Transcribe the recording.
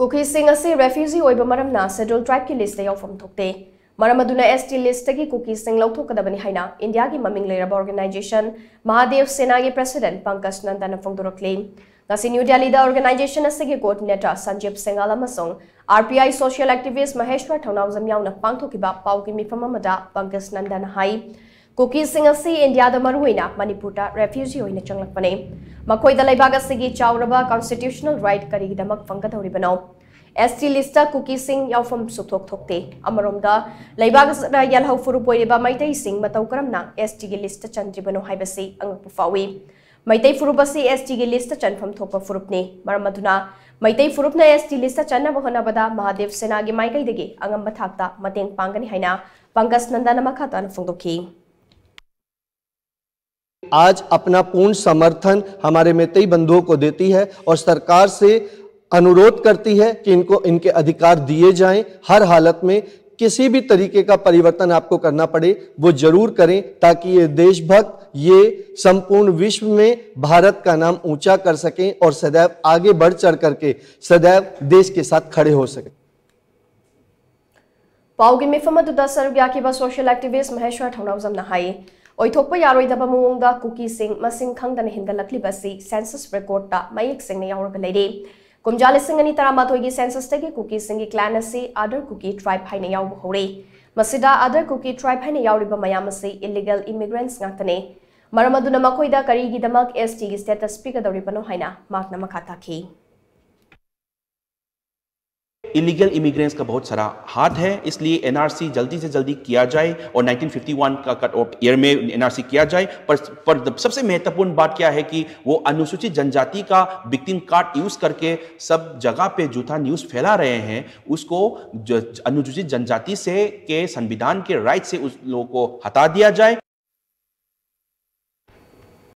cookie Singh असे refugee होइबा मरमना सेड्यूल ट्राइब की लिस्ट या फॉर्म थोकते मरमदुना एसटी लिस्ट की कुकी सिंह लौथोकदबनी हाइना इंडिया की मम लेरब ऑर्गेनाइजेशन महादेव सेना के प्रेसिडेंट पंकज नंदन फोंगदुरो न्यू दिल्ली द ऑर्गेनाइजेशन असे के कोऑर्डिनेटर संजीव सिंगाल मसोंग RPI social activist Maheshwar Thounaojam याउन पांगथोकिबा पाउ की मिफम मदा पंकज नंदन है कुकी सिंह असे इंडिया द मरुइना रेफ्यूजी होइने चंगलपने ꯃꯈꯣꯏꯗ ꯂꯩꯕꯥꯛ ꯑꯁꯤꯒꯤ ꯆꯥꯎꯔꯕ constitutional right S T list Kuki Singh याफम सुथोक थोकते अमरोमद लेबाग यलहौ फुरुपोइबा मैतै सिंह एस टी गी लिस्ट चंद्रिबनो हाइबसि अंगप फावी मैतै फुरुबसि एस टी गी लिस्ट चनफम थोप फुरुपने मरमदुना मैतै फुरुपना एस टी लिस्ट चनब होनाबदा महादेव सेनागी माइकैदगी अंगम थाकता मतेंग पांगनि हाइना पंकज नंदन मखातान फुंगदोखी आज अपना पूर्ण समर्थन हमारे मेतई बंधुओं को देती है और सरकार से अनुरोध करती है कि इनको इनके अधिकार दिए जाएं हर हालत में किसी भी तरीके का परिवर्तन आपको करना पड़े वो जरूर करें ताकि ये देशभक्त ये संपूर्ण विश्व में भारत का नाम ऊंचा कर सकें और सदैव आगे बढ़ चढ़ करके सदैव देश के साथ खड़े हो सकें पाओगे में फमद उदा सर्वग्या की बस सोशल एक्टिविस्ट महेश्वर ठौनाउजम नहाई ओथोप यारोदब मूंग कुकी मसिंग सेंसस रेकॉर्ड मयेक सेंगने यावरग लेरे अनी की सेंसस तगे कुकी सिंगी क्लैन अदर कुकी ट्राइब है होरे अदर कुकी ट्राइब है यावरिब मयाम इलीगल इमीग्रेंसने ngaktane मरम अदुना मखोयदा करीगिदमक की स्टेटस स्पीकर है हाइना मार्कना इलीगल इमिग्रेंट्स का बहुत सारा हाथ है इसलिए एनआरसी जल्दी से जल्दी किया जाए और 1951 का कट ऑफ ईयर में एनआरसी किया जाए पर पर सबसे महत्वपूर्ण बात क्या है कि वो अनुसूचित जनजाति का विक्टिम कार्ड यूज करके सब जगह पे जूठा न्यूज फैला रहे हैं उसको अनुसूचित जनजाति से के संविधान के राइट से उस लोगों को हटा दिया जाए